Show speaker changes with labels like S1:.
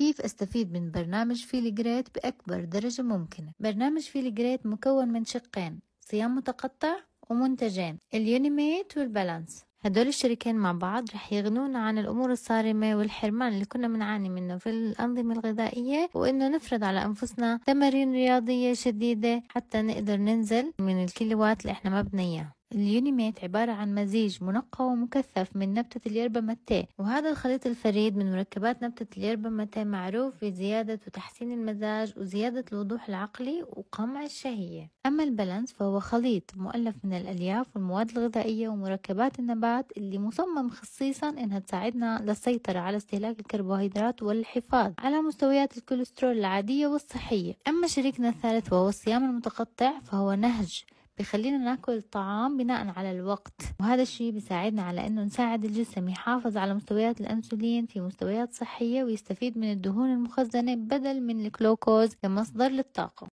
S1: كيف أستفيد من برنامج فيل جريت بأكبر درجة ممكنة برنامج فيل جريت مكون من شقين صيام متقطع ومنتجين اليونيميت والبالانس هدول الشريكين مع بعض رح يغنونا عن الأمور الصارمة والحرمان اللي كنا بنعاني منه في الأنظمة الغذائية وإنه نفرض على أنفسنا تمارين رياضية شديدة حتى نقدر ننزل من الكيلوات اللي إحنا ما بدنا إياها اليونيميت عبارة عن مزيج منقى ومكثف من نبتة اليربة متى وهذا الخليط الفريد من مركبات نبتة اليربة متى معروف بزيادة وتحسين المزاج وزيادة الوضوح العقلي وقمع الشهية أما البالانس فهو خليط مؤلف من الألياف والمواد الغذائية ومركبات النبات اللي مصمم خصيصا إنها تساعدنا للسيطرة على استهلاك الكربوهيدرات والحفاظ على مستويات الكوليسترول العادية والصحية أما شريكنا الثالث وهو الصيام المتقطع فهو نهج بخلينا ناكل الطعام بناء على الوقت وهذا الشيء بيساعدنا على انه نساعد الجسم يحافظ على مستويات الانسولين في مستويات صحية ويستفيد من الدهون المخزنة بدل من الجلوكوز كمصدر للطاقة